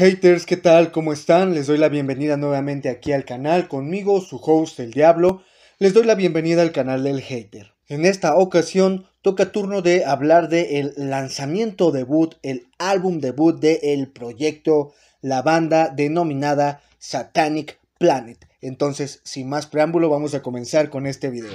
Haters, ¿qué tal? ¿Cómo están? Les doy la bienvenida nuevamente aquí al canal, conmigo, su host El Diablo. Les doy la bienvenida al canal del Hater. En esta ocasión toca turno de hablar del el lanzamiento debut, el álbum debut del el proyecto, la banda denominada Satanic Planet. Entonces, sin más preámbulo, vamos a comenzar con este video.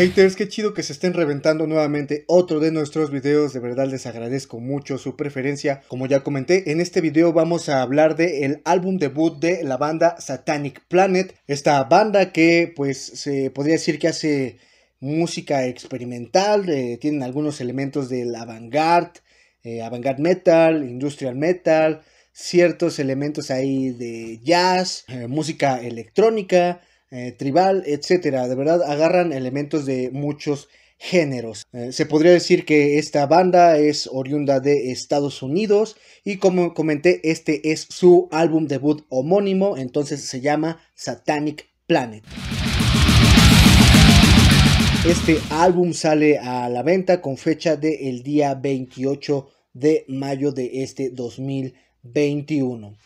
Haters, qué chido que se estén reventando nuevamente otro de nuestros videos, de verdad les agradezco mucho su preferencia. Como ya comenté, en este video vamos a hablar de el álbum debut de la banda Satanic Planet, esta banda que pues se podría decir que hace música experimental, eh, tienen algunos elementos del avant-garde, eh, avant-garde metal, industrial metal, ciertos elementos ahí de jazz, eh, música electrónica, eh, tribal, etcétera. De verdad, agarran elementos de muchos géneros. Eh, se podría decir que esta banda es oriunda de Estados Unidos y como comenté, este es su álbum debut homónimo, entonces se llama Satanic Planet. Este álbum sale a la venta con fecha del día 28 de mayo de este 2021.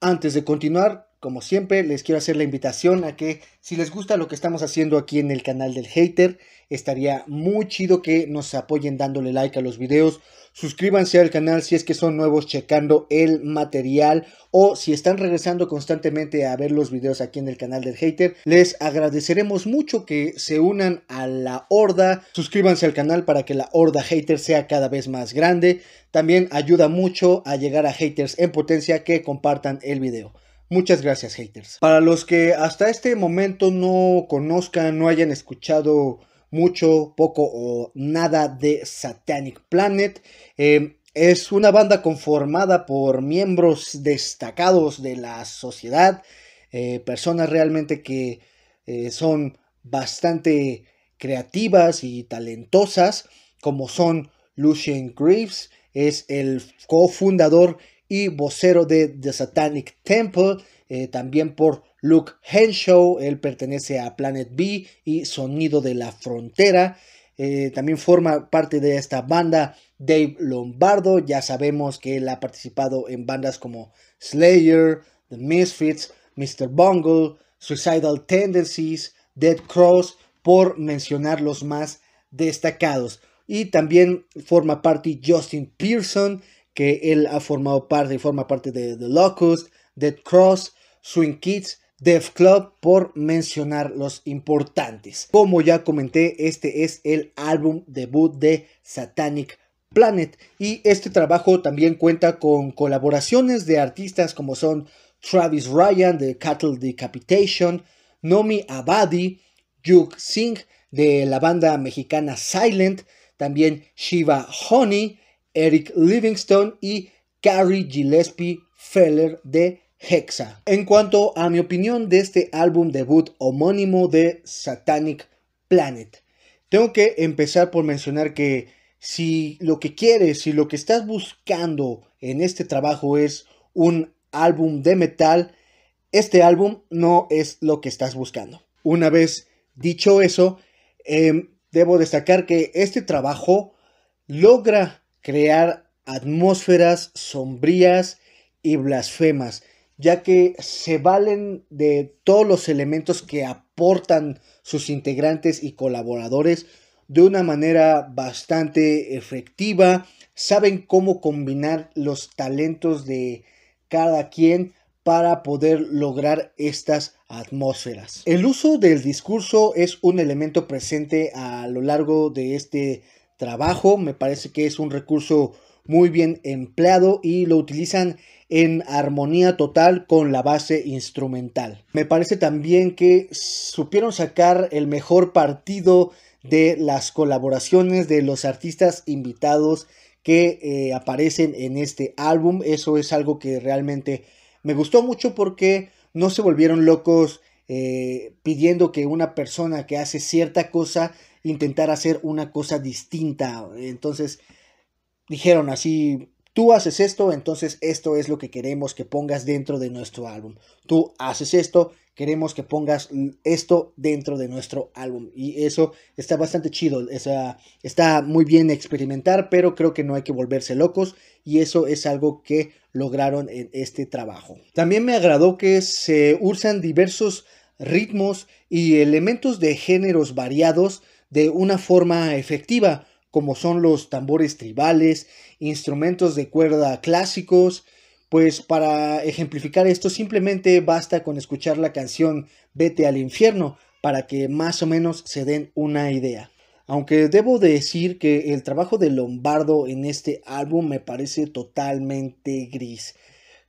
Antes de continuar, como siempre, les quiero hacer la invitación a que si les gusta lo que estamos haciendo aquí en el canal del hater, estaría muy chido que nos apoyen dándole like a los videos. Suscríbanse al canal si es que son nuevos checando el material o si están regresando constantemente a ver los videos aquí en el canal del hater. Les agradeceremos mucho que se unan a la horda. Suscríbanse al canal para que la horda hater sea cada vez más grande. También ayuda mucho a llegar a haters en potencia que compartan el video. Muchas gracias, haters. Para los que hasta este momento no conozcan, no hayan escuchado mucho, poco o nada de Satanic Planet, em, es una banda conformada por miembros destacados de la sociedad, eh, personas realmente que eh, son bastante creativas y talentosas, como son Lucien Greaves, es el cofundador y vocero de The Satanic Temple, eh, también por Luke Henshaw, él pertenece a Planet B y Sonido de la Frontera. Eh, también forma parte de esta banda Dave Lombardo, ya sabemos que él ha participado en bandas como Slayer, The Misfits, Mr. Bungle, Suicidal Tendencies, Dead Cross, por mencionar los más destacados. Y también forma parte Justin Pearson, que él ha formado parte y forma parte de The Locust, Dead Cross, Swing Kids, Death Club, por mencionar los importantes. Como ya comenté, este es el álbum debut de Satanic Planet y este trabajo también cuenta con colaboraciones de artistas como son Travis Ryan de Cattle Decapitation, Nomi Abadi, Juk Singh de la banda mexicana Silent, también Shiva Honey, Eric Livingstone y Carrie Gillespie Feller de Hexa. En cuanto a mi opinión de este álbum debut homónimo de Satanic Planet, tengo que empezar por mencionar que si lo que quieres, si lo que estás buscando en este trabajo es un álbum de metal, este álbum no es lo que estás buscando. Una vez dicho eso, em, debo destacar que este trabajo logra crear atmósferas sombrías y blasfemas, ya que se valen de todos los elementos que aportan sus integrantes y colaboradores de una manera bastante efectiva, saben cómo combinar los talentos de cada quien para poder lograr estas atmósferas. El uso del discurso es un elemento presente a lo largo de este trabajo. Me parece que es un recurso muy bien empleado y lo utilizan en armonía total con la base instrumental. Me parece también que supieron sacar el mejor partido de las colaboraciones de los artistas invitados que eh, aparecen en este álbum. Eso es algo que realmente me gustó mucho porque no se volvieron locos eh, pidiendo que una persona que hace cierta cosa intentara hacer una cosa distinta. Entonces dijeron así, tú haces esto, entonces esto es lo que queremos que pongas dentro de nuestro álbum. Tú haces esto, queremos que pongas esto dentro de nuestro álbum. Y eso está bastante chido. está muy bien experimentar, pero creo que no hay que volverse locos. Y eso es algo que lograron en este trabajo. También me agradó que se usan diversos ritmos y elementos de géneros variados de una forma efectiva, como son los tambores tribales, instrumentos de cuerda clásicos, pues para ejemplificar esto simplemente basta con escuchar la canción Vete al infierno para que más o menos se den una idea. Aunque debo decir que el trabajo de Lombardo en este álbum me parece totalmente gris.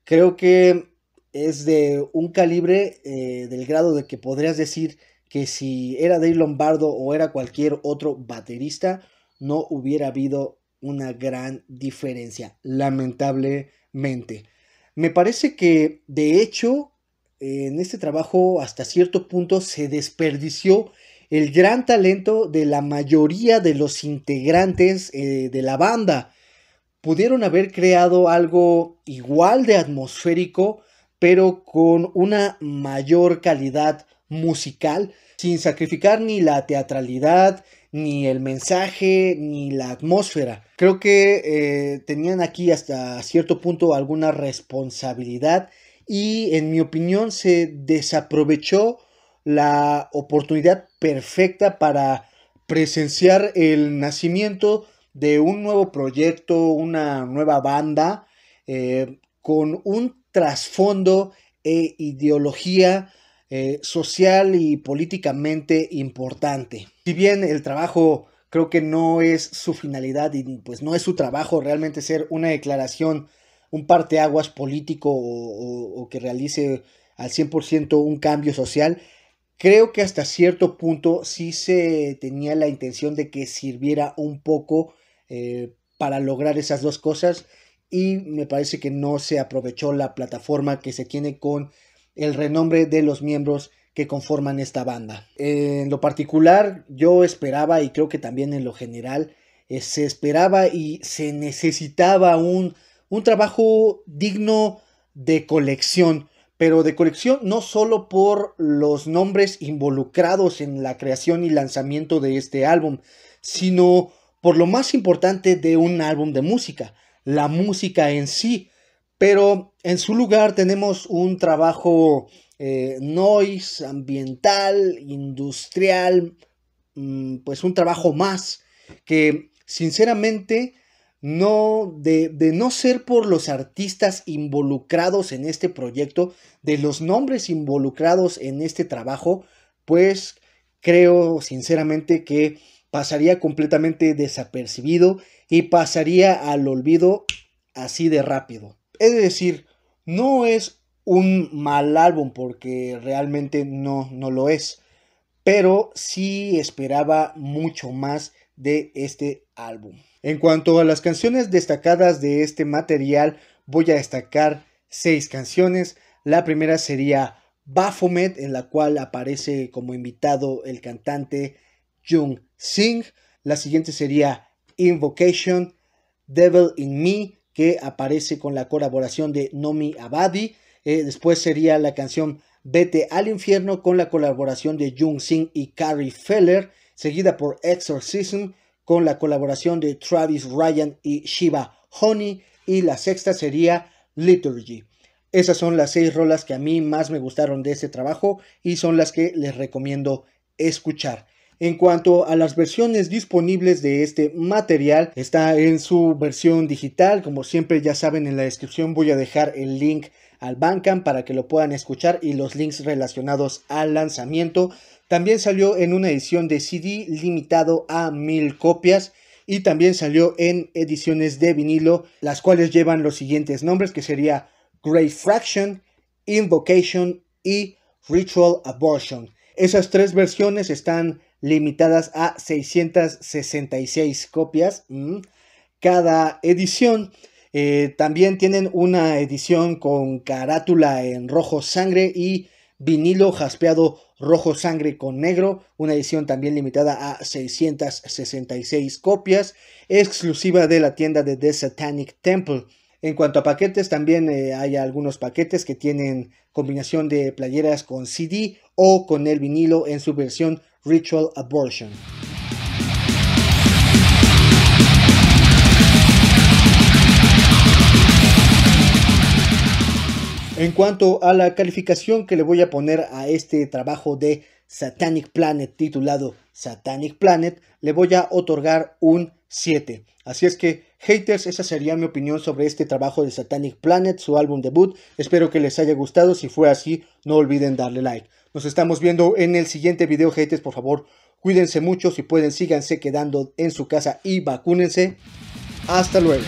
Creo que es de un calibre eh, del grado de que podrías decir que si era Dave Lombardo o era cualquier otro baterista, no hubiera habido una gran diferencia, lamentablemente. Me parece que, de hecho, en este trabajo hasta cierto punto se desperdició el gran talento de la mayoría de los integrantes eh, de la banda. Pudieron haber creado algo igual de atmosférico, pero con una mayor calidad musical, sin sacrificar ni la teatralidad, ni el mensaje, ni la atmósfera. Creo que eh, tenían aquí hasta cierto punto alguna responsabilidad y en mi opinión se desaprovechó la oportunidad perfecta para presenciar el nacimiento de un nuevo proyecto, una nueva banda, eh, con un trasfondo e ideología eh, social y políticamente importante. Si bien el trabajo creo que no es su finalidad y pues no es su trabajo realmente ser una declaración, un parteaguas político o, que realice al 100% un cambio social, creo que hasta cierto punto sí se tenía la intención de que sirviera un poco eh, para lograr esas dos cosas y me parece que no se aprovechó la plataforma que se tiene con el renombre de los miembros que conforman esta banda. En lo particular, yo esperaba y creo que también en lo general, eh, se esperaba y se necesitaba un, un trabajo digno de colección, pero de colección no solo por los nombres involucrados en la creación y lanzamiento de este álbum, sino por lo más importante de un álbum de música, la música en sí, pero en su lugar tenemos un trabajo eh, noise, ambiental, industrial, mm, pues un trabajo más que sinceramente no de, no ser por los artistas involucrados en este proyecto, de los nombres involucrados en este trabajo, pues creo sinceramente que pasaría completamente desapercibido y pasaría al olvido así de rápido. Es decir, no es un mal álbum porque realmente no, no lo es, pero sí esperaba mucho más de este álbum. En cuanto a las canciones destacadas de este material, voy a destacar seis canciones. La primera sería Baphomet, en la cual aparece como invitado el cantante Jung Sing. La siguiente sería Invocation, Devil in Me, que aparece con la colaboración de Nomi Abadi. Eh, después sería la canción Vete al infierno con la colaboración de Jung Sing y Carrie Feller, seguida por Exorcism con la colaboración de Travis Ryan y Shiva Honey. Y la sexta sería Liturgy. Esas son las seis rolas que a mí más me gustaron de este trabajo y son las que les recomiendo escuchar. En cuanto a las versiones disponibles de este material, está en su versión digital, como siempre ya saben en la descripción voy a dejar el link al Bandcamp para que lo puedan escuchar y los links relacionados al lanzamiento. También salió en una edición de CD limitado a mil copias y también salió en ediciones de vinilo, las cuales llevan los siguientes nombres que sería Grey Fraction, Invocation y Ritual Abortion. Esas tres versiones están limitadas a 666 copias mm, cada edición. Eh, también tienen una edición con carátula en rojo sangre y vinilo jaspeado rojo sangre con negro, una edición también limitada a 666 copias, exclusiva de la tienda de The Satanic Temple. En cuanto a paquetes, también eh, hay algunos paquetes que tienen combinación de playeras con CD o con el vinilo en su versión Ritual Abortion. En cuanto a la calificación que le voy a poner a este trabajo de Satanic Planet titulado Satanic Planet, le voy a otorgar un 7. Así es que Haters, esa sería mi opinión sobre este trabajo de Satanic Planet, su álbum debut. Espero que les haya gustado. Si fue así, no olviden darle like. Nos estamos viendo en el siguiente video, haters. Por favor, cuídense mucho. Si pueden, síganse quedando en su casa y vacúnense. Hasta luego.